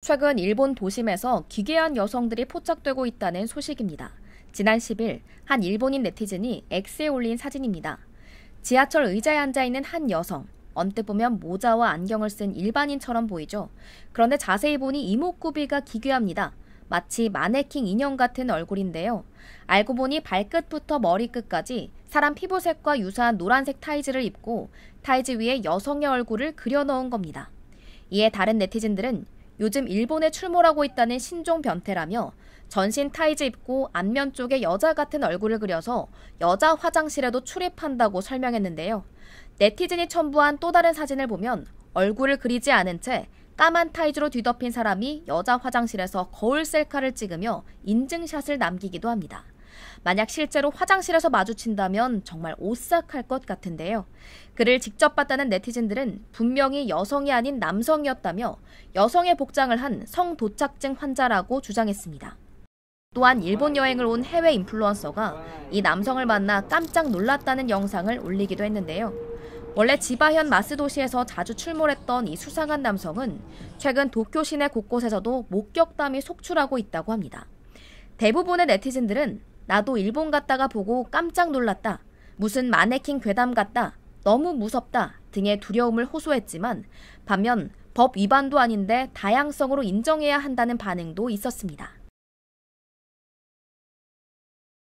최근 일본 도심에서 기괴한 여성들이 포착되고 있다는 소식입니다. 지난 10일 한 일본인 네티즌이 X에 올린 사진입니다. 지하철 의자에 앉아 있는 한 여성. 언뜻 보면 모자와 안경을 쓴 일반인처럼 보이죠. 그런데 자세히 보니 이목구비가 기괴합니다. 마치 마네킹 인형 같은 얼굴인데요. 알고 보니 발끝부터 머리끝까지 사람 피부색과 유사한 노란색 타이즈를 입고 타이즈 위에 여성의 얼굴을 그려넣은 겁니다. 이에 다른 네티즌들은 요즘 일본에 출몰하고 있다는 신종 변태라며 전신 타이즈 입고 안면 쪽에 여자 같은 얼굴을 그려서 여자 화장실에도 출입한다고 설명했는데요. 네티즌이 첨부한 또 다른 사진을 보면 얼굴을 그리지 않은 채 까만 타이즈로 뒤덮인 사람이 여자 화장실에서 거울 셀카를 찍으며 인증샷을 남기기도 합니다. 만약 실제로 화장실에서 마주친다면 정말 오싹할 것 같은데요. 그를 직접 봤다는 네티즌들은 분명히 여성이 아닌 남성이었다며 여성의 복장을 한 성도착증 환자라고 주장했습니다. 또한 일본 여행을 온 해외 인플루언서가 이 남성을 만나 깜짝 놀랐다는 영상을 올리기도 했는데요. 원래 지바현 마스도시에서 자주 출몰했던 이 수상한 남성은 최근 도쿄 시내 곳곳에서도 목격담이 속출하고 있다고 합니다. 대부분의 네티즌들은 나도 일본 갔다가 보고 깜짝 놀랐다. 무슨 마네킹 괴담 같다. 너무 무섭다. 등의 두려움을 호소했지만 반면 법 위반도 아닌데 다양성으로 인정해야 한다는 반응도 있었습니다.